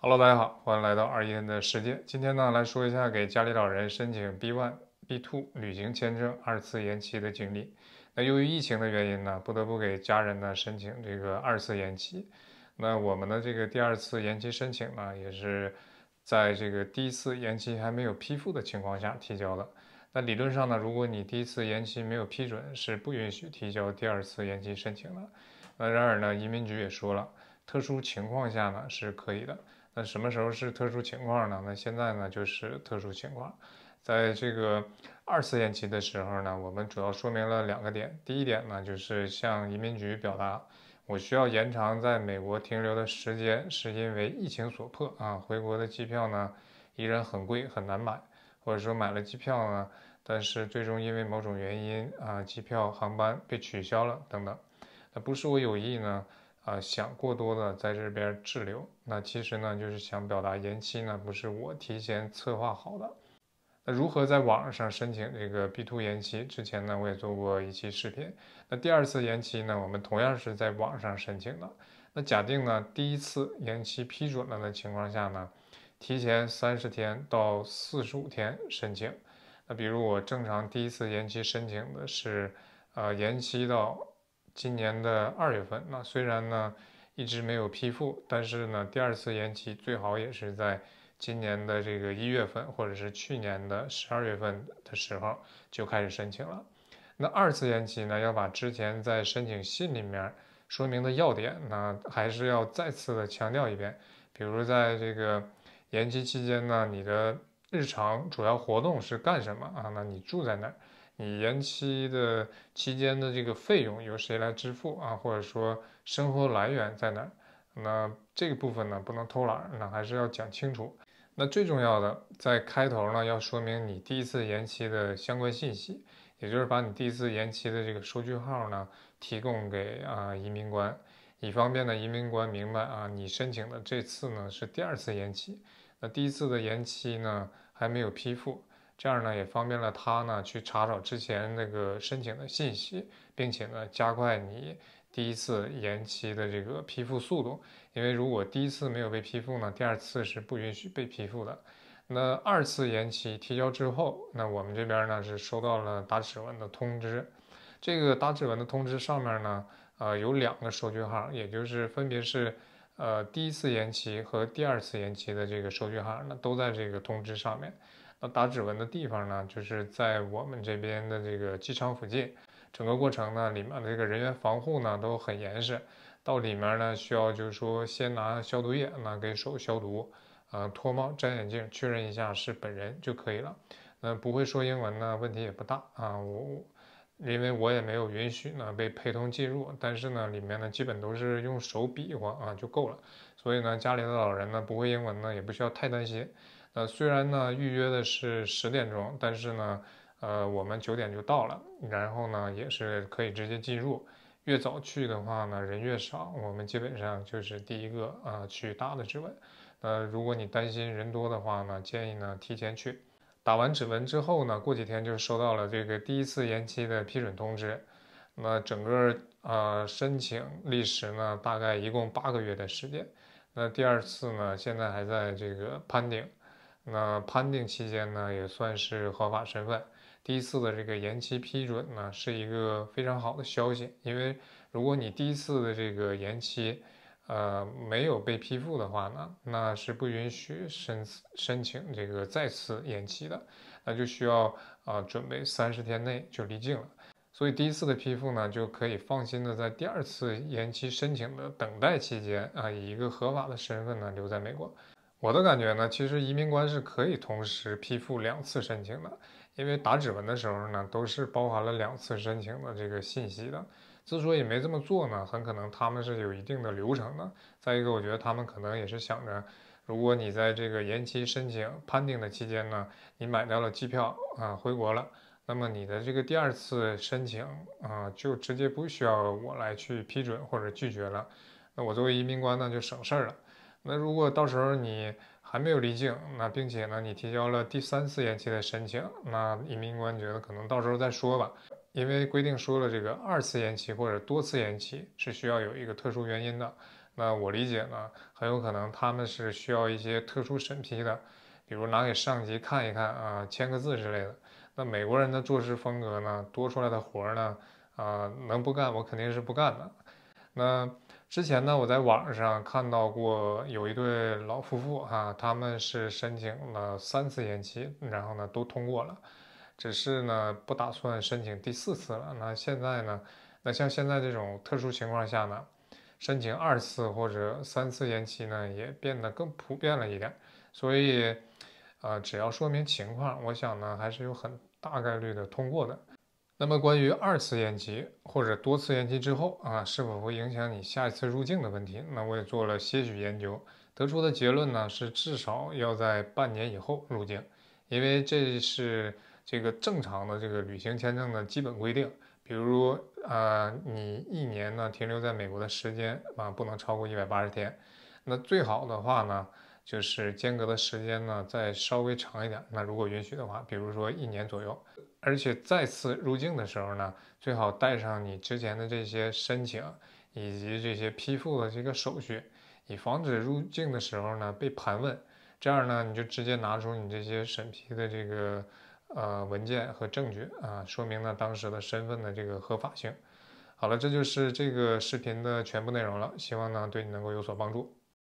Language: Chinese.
Hello，大家好，欢迎来到二一天的世界。今天呢，来说一下给家里老人申请 b one、b two 旅行签证二次延期的经历。那由于疫情的原因呢，不得不给家人呢申请这个二次延期。那我们的这个第二次延期申请呢，也是在这个第一次延期还没有批复的情况下提交的。那理论上呢，如果你第一次延期没有批准，是不允许提交第二次延期申请的。那然而呢，移民局也说了，特殊情况下呢是可以的。那什么时候是特殊情况呢？那现在呢就是特殊情况，在这个二次延期的时候呢，我们主要说明了两个点。第一点呢，就是向移民局表达，我需要延长在美国停留的时间，是因为疫情所迫啊。回国的机票呢依然很贵，很难买，或者说买了机票呢，但是最终因为某种原因啊，机票航班被取消了等等，那不是我有意呢。啊，想过多的在这边滞留，那其实呢，就是想表达延期呢，不是我提前策划好的。那如何在网上申请这个 B2 延期？之前呢，我也做过一期视频。那第二次延期呢，我们同样是在网上申请的。那假定呢，第一次延期批准了的情况下呢，提前三十天到四十五天申请。那比如我正常第一次延期申请的是，呃，延期到。今年的二月份，那虽然呢一直没有批复，但是呢第二次延期最好也是在今年的这个一月份，或者是去年的十二月份的时候就开始申请了。那二次延期呢要把之前在申请信里面说明的要点，那还是要再次的强调一遍。比如在这个延期期间呢，你的日常主要活动是干什么啊？那你住在哪儿？你延期的期间的这个费用由谁来支付啊？或者说生活来源在哪儿？那这个部分呢不能偷懒，那还是要讲清楚。那最重要的在开头呢要说明你第一次延期的相关信息，也就是把你第一次延期的这个收据号呢提供给啊移民官，以方便呢移民官明白啊你申请的这次呢是第二次延期，那第一次的延期呢还没有批复。这样呢，也方便了他呢去查找之前那个申请的信息，并且呢加快你第一次延期的这个批复速度。因为如果第一次没有被批复呢，第二次是不允许被批复的。那二次延期提交之后，那我们这边呢是收到了打指纹的通知。这个打指纹的通知上面呢，呃，有两个收据号，也就是分别是呃第一次延期和第二次延期的这个收据号，那都在这个通知上面。那打指纹的地方呢，就是在我们这边的这个机场附近。整个过程呢，里面的这个人员防护呢都很严实。到里面呢，需要就是说先拿消毒液呢给手消毒，呃脱帽摘眼镜，确认一下是本人就可以了。那不会说英文呢，问题也不大啊。我因为我也没有允许呢被陪同进入，但是呢里面呢基本都是用手比划啊就够了。所以呢家里的老人呢不会英文呢，也不需要太担心。呃，虽然呢预约的是十点钟，但是呢，呃，我们九点就到了，然后呢也是可以直接进入。越早去的话呢，人越少，我们基本上就是第一个啊去打的指纹。呃，如果你担心人多的话呢，建议呢提前去。打完指纹之后呢，过几天就收到了这个第一次延期的批准通知。那整个呃申请历时呢，大概一共八个月的时间。那第二次呢，现在还在这个 pending。那判定期间呢，也算是合法身份。第一次的这个延期批准呢，是一个非常好的消息。因为如果你第一次的这个延期，呃，没有被批复的话呢，那是不允许申申请这个再次延期的。那就需要啊，准备三十天内就离境了。所以第一次的批复呢，就可以放心的在第二次延期申请的等待期间啊，以一个合法的身份呢，留在美国。我的感觉呢，其实移民官是可以同时批复两次申请的，因为打指纹的时候呢，都是包含了两次申请的这个信息的。之所以没这么做呢，很可能他们是有一定的流程的。再一个，我觉得他们可能也是想着，如果你在这个延期申请判定的期间呢，你买到了机票啊，回国了，那么你的这个第二次申请啊，就直接不需要我来去批准或者拒绝了。那我作为移民官呢，就省事儿了。那如果到时候你还没有离境，那并且呢你提交了第三次延期的申请，那移民官觉得可能到时候再说吧，因为规定说了这个二次延期或者多次延期是需要有一个特殊原因的。那我理解呢，很有可能他们是需要一些特殊审批的，比如拿给上级看一看啊，签个字之类的。那美国人的做事风格呢，多出来的活儿呢，啊，能不干我肯定是不干的。那之前呢，我在网上看到过有一对老夫妇哈，他们是申请了三次延期，然后呢都通过了，只是呢不打算申请第四次了。那现在呢，那像现在这种特殊情况下呢，申请二次或者三次延期呢也变得更普遍了一点，所以，呃，只要说明情况，我想呢还是有很大概率的通过的。那么关于二次延期或者多次延期之后啊，是否会影响你下一次入境的问题，那我也做了些许研究，得出的结论呢是至少要在半年以后入境，因为这是这个正常的这个旅行签证的基本规定。比如呃，你一年呢停留在美国的时间啊不能超过一百八十天，那最好的话呢。就是间隔的时间呢，再稍微长一点。那如果允许的话，比如说一年左右。而且再次入境的时候呢，最好带上你之前的这些申请以及这些批复的这个手续，以防止入境的时候呢被盘问。这样呢，你就直接拿出你这些审批的这个呃文件和证据啊，说明呢当时的身份的这个合法性。好了，这就是这个视频的全部内容了。希望呢对你能够有所帮助。